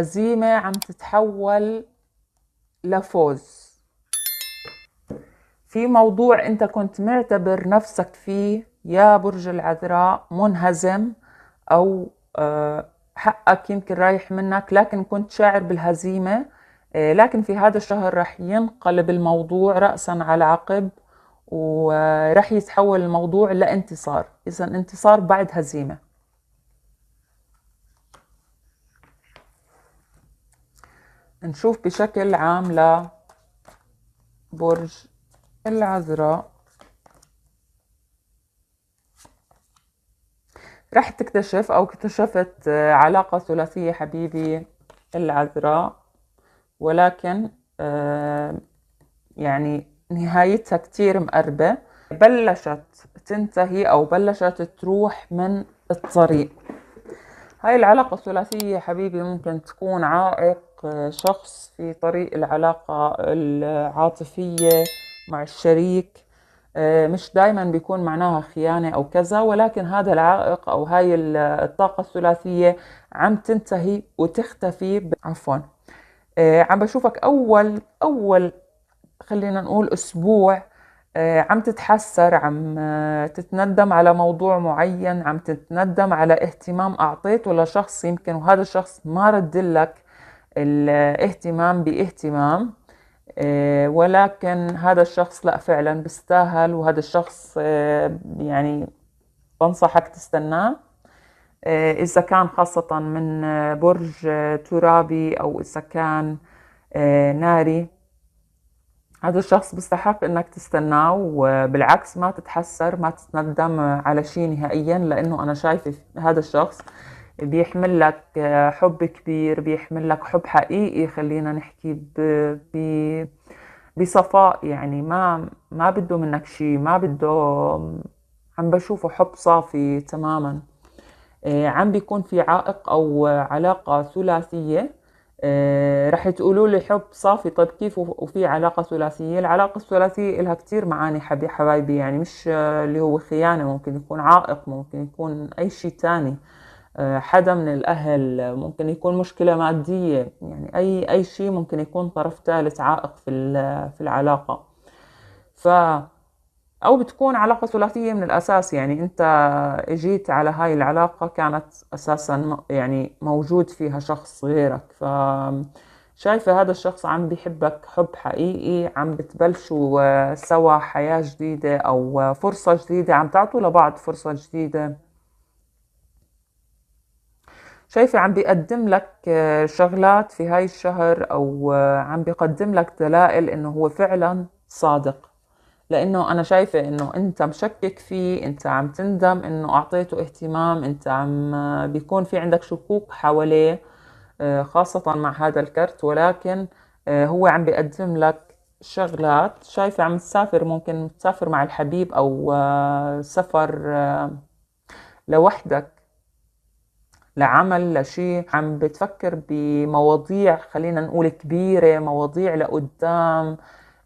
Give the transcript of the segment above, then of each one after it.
هزيمة عم تتحول لفوز في موضوع انت كنت معتبر نفسك فيه يا برج العذراء منهزم او آه، حقك يمكن رايح منك لكن كنت شاعر بالهزيمة آه، لكن في هذا الشهر رح ينقلب الموضوع رأسا على عقب ورح آه، يتحول الموضوع لانتصار إذا انتصار بعد هزيمة نشوف بشكل عام لبرج العذراء رح تكتشف أو اكتشفت علاقة ثلاثية حبيبي العذراء ولكن آه، يعني نهايتها كتير مقربة بلشت تنتهي أو بلشت تروح من الطريق هاي العلاقة الثلاثية حبيبي ممكن تكون عائق شخص في طريق العلاقة العاطفية مع الشريك آه، مش دايما بيكون معناها خيانة أو كذا ولكن هذا العائق أو هاي الطاقة الثلاثية عم تنتهي وتختفي عفوا آه، عم بشوفك أول أول خلينا نقول أسبوع آه، عم تتحسر عم تتندم على موضوع معين عم تتندم على اهتمام أعطيته لشخص يمكن وهذا الشخص ما رد لك الاهتمام باهتمام آه، ولكن هذا الشخص لا فعلا بيستاهل وهذا الشخص آه، يعني بنصحك تستناه آه، إذا كان خاصة من برج ترابي أو إذا كان ناري هذا الشخص بيستحق انك تستناه وبالعكس ما تتحسر ما تتندم على شيء نهائيا لانه انا شايفه هذا الشخص بيحمل لك حب كبير بيحمل لك حب حقيقي خلينا نحكي ب... ب... بصفاء يعني ما ما بده منك شيء ما بده عم بشوفه حب صافي تماما آه، عم بيكون في عائق او علاقه ثلاثيه آه، رح تقولوا لي حب صافي طيب كيف وفي علاقة ثلاثية العلاقة الثلاثية لها كثير معاني حبي حبايبي يعني مش آه، اللي هو خيانة ممكن يكون عائق ممكن يكون أي شيء تاني آه، حدا من الأهل ممكن يكون مشكلة مادية يعني أي أي شيء ممكن يكون طرف ثالث عائق في في العلاقة ف أو بتكون علاقة ثلاثية من الأساس يعني أنت إجيت على هاي العلاقة كانت أساسا يعني موجود فيها شخص غيرك ف شايفة هذا الشخص عم بيحبك حب حقيقي عم بتبلشوا آه، سوا حياة جديدة أو آه، فرصة جديدة عم تعطوا لبعض فرصة جديدة شايفة عم بيقدم لك آه، شغلات في هاي الشهر أو آه، عم بيقدم لك دلائل إنه هو فعلا صادق لأنه أنا شايفة إنه أنت مشكك فيه أنت عم تندم إنه أعطيته اهتمام أنت عم آه، بيكون في عندك شكوك حواليه خاصة مع هذا الكرت ولكن هو عم بيقدم لك شغلات شايفة عم تسافر ممكن تسافر مع الحبيب أو سفر لوحدك لعمل لشيء عم بتفكر بمواضيع خلينا نقول كبيرة مواضيع لقدام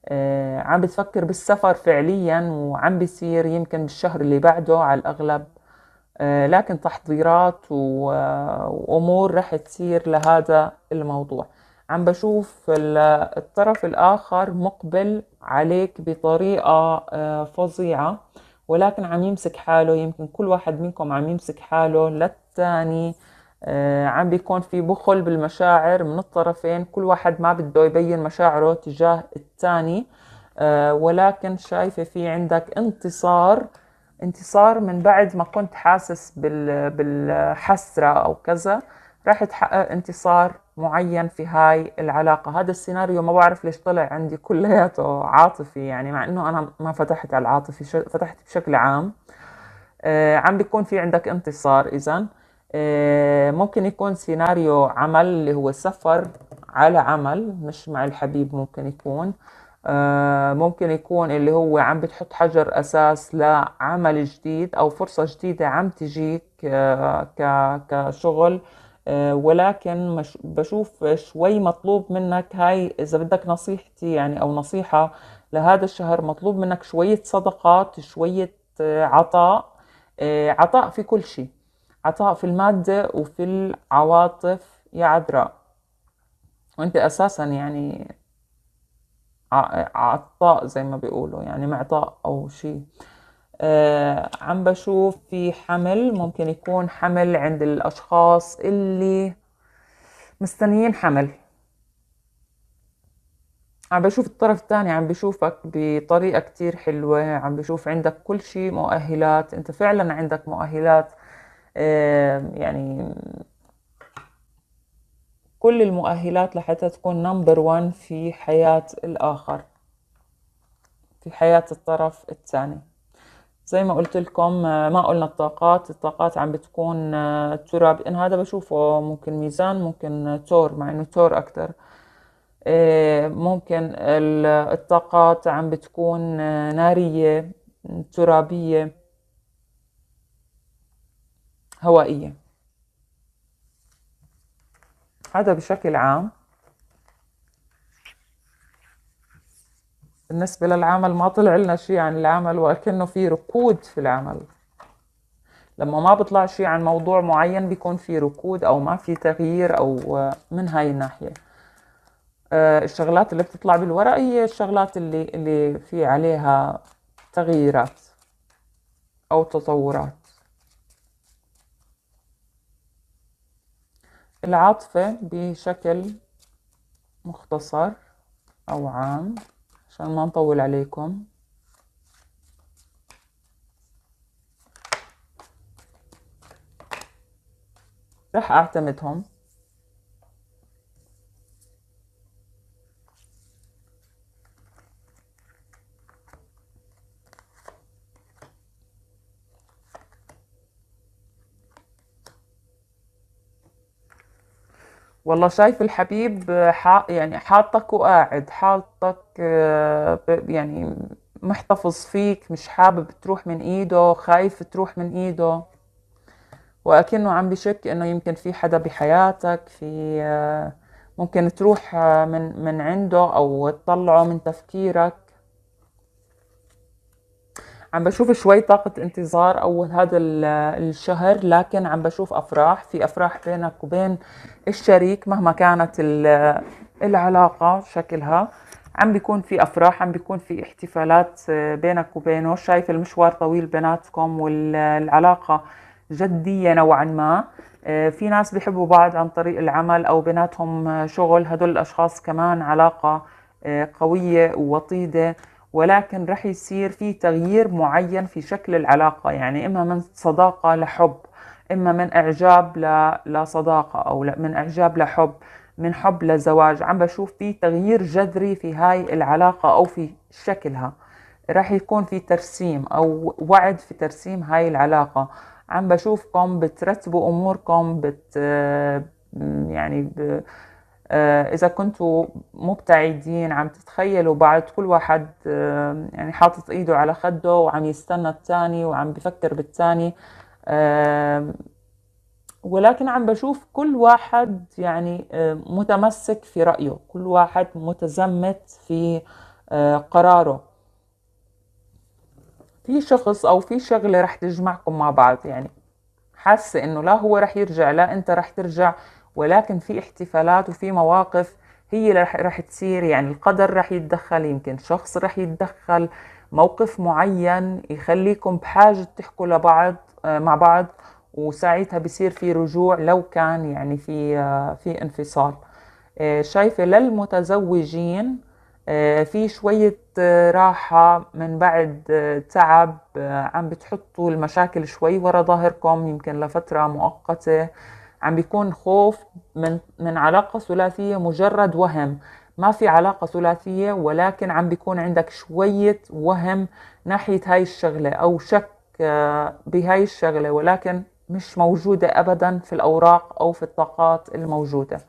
آه، عم بتفكر بالسفر فعليا وعم بيصير يمكن بالشهر اللي بعده على الأغلب آه، لكن تحضيرات آه، وأمور رح تصير لهذا الموضوع عم بشوف الطرف الآخر مقبل عليك بطريقة فظيعة ولكن عم يمسك حاله يمكن كل واحد منكم عم يمسك حاله للثاني آه، عم بيكون في بخل بالمشاعر من الطرفين كل واحد ما بده يبين مشاعره تجاه الثاني آه، ولكن شايفة في عندك انتصار انتصار من بعد ما كنت حاسس بالحسرة أو كذا راح تحقق انتصار معين في هاي العلاقة هذا السيناريو ما بعرف ليش طلع عندي كلياته عاطفي يعني مع انه انا ما فتحت على العاطفي فتحت بشكل عام آه، عم بيكون في عندك انتصار اذا آه، ممكن يكون سيناريو عمل اللي هو سفر على عمل مش مع الحبيب ممكن يكون آه، ممكن يكون اللي هو عم بتحط حجر اساس لعمل جديد او فرصة جديدة عم تجيك كشغل آه، ولكن بشوف شوي مطلوب منك هاي إذا بدك نصيحتي يعني أو نصيحة لهذا الشهر مطلوب منك شوية صدقات شوية آه، عطاء آه، عطاء في كل شيء عطاء في المادة وفي العواطف يا عذراء وانت أساسا يعني عطاء زي ما بيقولوا يعني معطاء أو شيء آه عم بشوف في حمل ممكن يكون حمل عند الأشخاص اللي مستنيين حمل عم بشوف الطرف الثاني عم بشوفك بطريقة كتير حلوة عم بشوف عندك كل شيء مؤهلات انت فعلا عندك مؤهلات آه، يعني كل المؤهلات لحتى تكون نمبر وان في حياة الآخر في حياة الطرف الثاني زي ما قلت لكم آه، ما قلنا الطاقات الطاقات عم بتكون آه، تراب انا هذا بشوفه ممكن ميزان ممكن تور مع انه تور اكتر إيه، ممكن الطاقات عم بتكون آه، نارية ترابية هوائية هذا بشكل عام بالنسبة للعمل ما طلع لنا شيء عن العمل وكأنه في ركود في العمل لما ما بطلع شيء عن موضوع معين بيكون في ركود أو ما في تغيير أو آه، من هاي الناحية آه، الشغلات اللي بتطلع بالورق هي الشغلات اللي, اللي في عليها تغييرات أو تطورات العاطفة بشكل مختصر أو عام عشان ما نطول عليكم راح اعتمدهم والله شايف الحبيب حا يعني حاطك وقاعد حاطك آه، يعني محتفظ فيك مش حابب تروح من ايده خايف تروح من ايده وأكنه عم بشك إنه يمكن في حدا بحياتك في آه، ممكن تروح آه، من من عنده أو تطلعه من تفكيرك عم بشوف شوي طاقة انتظار أول هذا الشهر لكن عم بشوف أفراح في أفراح بينك وبين الشريك مهما كانت العلاقة شكلها عم بيكون في أفراح عم بيكون في احتفالات آه، بينك وبينه شايف المشوار طويل بيناتكم والعلاقة جدية نوعا ما آه، في ناس بيحبوا بعض عن طريق العمل أو بيناتهم آه، شغل هدول الأشخاص كمان علاقة قوية ووطيدة ولكن رح يصير في تغيير معين في شكل العلاقة يعني إما من صداقة لحب إما من إعجاب لصداقة أو من إعجاب لحب من حب لزواج عم بشوف في تغيير جذري في هاي العلاقة أو في شكلها رح يكون في ترسيم أو وعد في ترسيم هاي العلاقة عم بشوفكم بترتبوا أموركم بت يعني ب... آه، إذا كنتوا مبتعدين عم تتخيلوا بعض كل واحد آه، يعني حاطط إيده على خده وعم يستنى الثاني وعم بفكر بالثاني آه، ولكن عم بشوف كل واحد يعني متمسك في رأيه كل واحد متزمت في قراره في شخص أو في شغلة رح تجمعكم مع بعض يعني حاسة إنه لا هو رح يرجع لا أنت رح ترجع ولكن في احتفالات وفي مواقف هي رح تصير يعني القدر رح يتدخل يمكن شخص رح يتدخل موقف معين يخليكم بحاجة تحكوا لبعض آه، مع بعض وساعتها بصير في رجوع لو كان يعني في آه، في انفصال آه، شايفة للمتزوجين في شوية راحة من بعد تعب عم بتحطوا المشاكل شوي ورا ظهركم يمكن لفترة مؤقتة عم بيكون خوف من من علاقة ثلاثية مجرد وهم ما في علاقة ثلاثية ولكن عم بيكون عندك شوية وهم ناحية هاي الشغلة أو شك آه، بهاي الشغلة ولكن مش موجودة أبدا في الأوراق أو في الطاقات الموجودة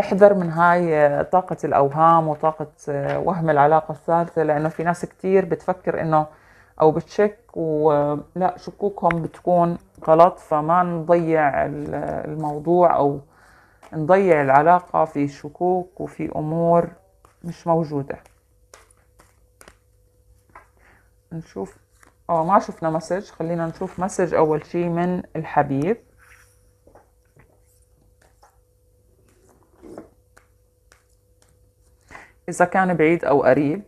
احذر من هاي آه، طاقة الأوهام وطاقة آه، وهم العلاقة الثالثة لأنه في ناس كتير بتفكر إنه او بتشك ولا شكوكهم بتكون غلط فما نضيع الموضوع او نضيع العلاقة في شكوك وفي امور مش موجودة نشوف اه ما شفنا مسج خلينا نشوف مسج اول شي من الحبيب إذا كان بعيد أو قريب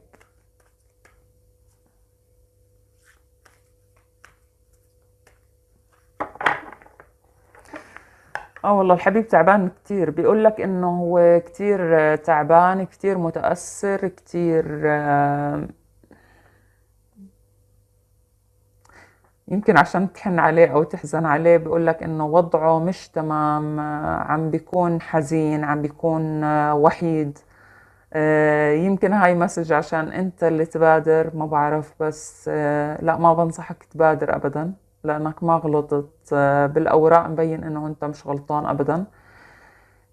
اه والله الحبيب تعبان كتير بيقول لك انه هو كتير آه، تعبان كتير متأثر كتير آه، يمكن عشان تحن عليه او تحزن عليه بيقول لك انه وضعه مش تمام آه، عم بيكون حزين عم بيكون وحيد يمكن هاي مسج عشان انت اللي تبادر ما بعرف بس لا ما بنصحك تبادر ابدا لأنك ما غلطت آه، بالأوراق مبين أنه أنت مش غلطان أبدا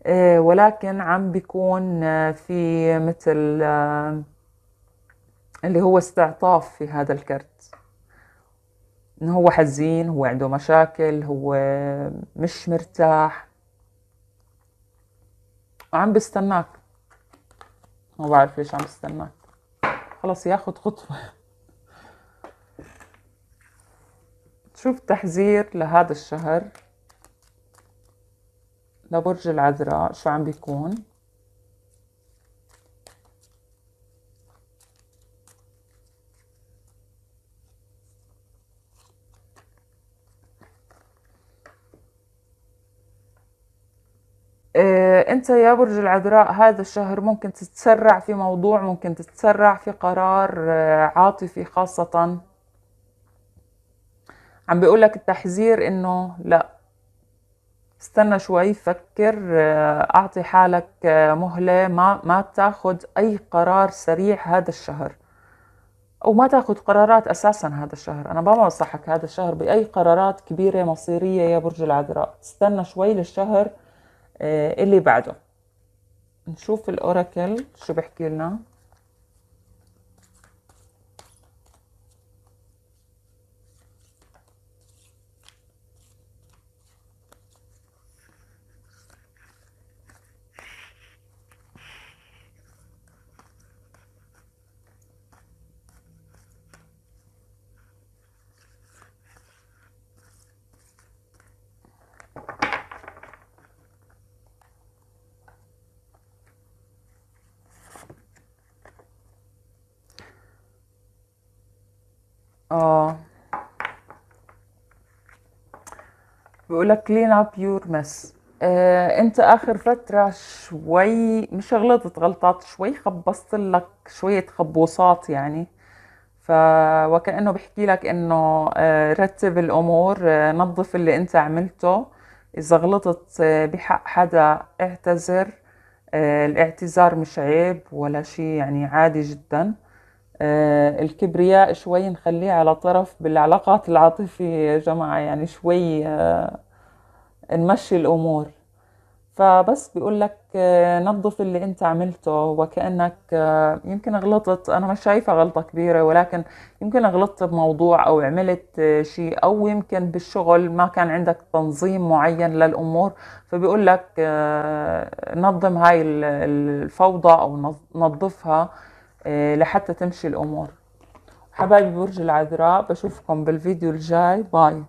آه، ولكن عم بيكون آه، في مثل اللي هو استعطاف في هذا الكرت انه هو حزين هو عنده مشاكل هو مش مرتاح وعم بستناك ما بعرف ليش عم بستناك خلص ياخد خطوه شوف تحذير لهذا الشهر لبرج العذراء شو عم بيكون إيه، انت يا برج العذراء هذا الشهر ممكن تتسرع في موضوع ممكن تتسرع في قرار آه، عاطفي خاصه عم بيقول لك التحذير انه لا استنى شوي فكر آه، اعطي حالك آه، مهله ما ما تاخذ اي قرار سريع هذا الشهر او ما تاخذ قرارات اساسا هذا الشهر انا ما بنصحك هذا الشهر باي قرارات كبيره مصيريه يا برج العذراء استنى شوي للشهر آه، اللي بعده نشوف الاوراكل شو بحكي لنا اه بيقول لك كلين اب يور مس انت اخر فترة شوي مش غلطت غلطات شوي خبصت لك شوية خبوصات يعني ف وكأنه بحكي لك انه آه، رتب الامور آه، نظف اللي انت عملته اذا غلطت آه، بحق حدا اعتذر الاعتذار مش عيب ولا شيء يعني عادي جداً آه، الكبرياء شوي نخليه على طرف بالعلاقات العاطفية يا جماعة يعني شوي آه، نمشي الأمور فبس بيقول لك آه، نظف اللي انت عملته وكانك يمكن غلطت انا مش شايفه غلطه كبيره ولكن يمكن غلطت بموضوع او عملت شيء او يمكن بالشغل ما كان عندك تنظيم معين للامور فبيقول لك نظم هاي الفوضى او نظفها آه، لحتى تمشي الأمور حبايبي برج العذراء بشوفكم بالفيديو الجاي باي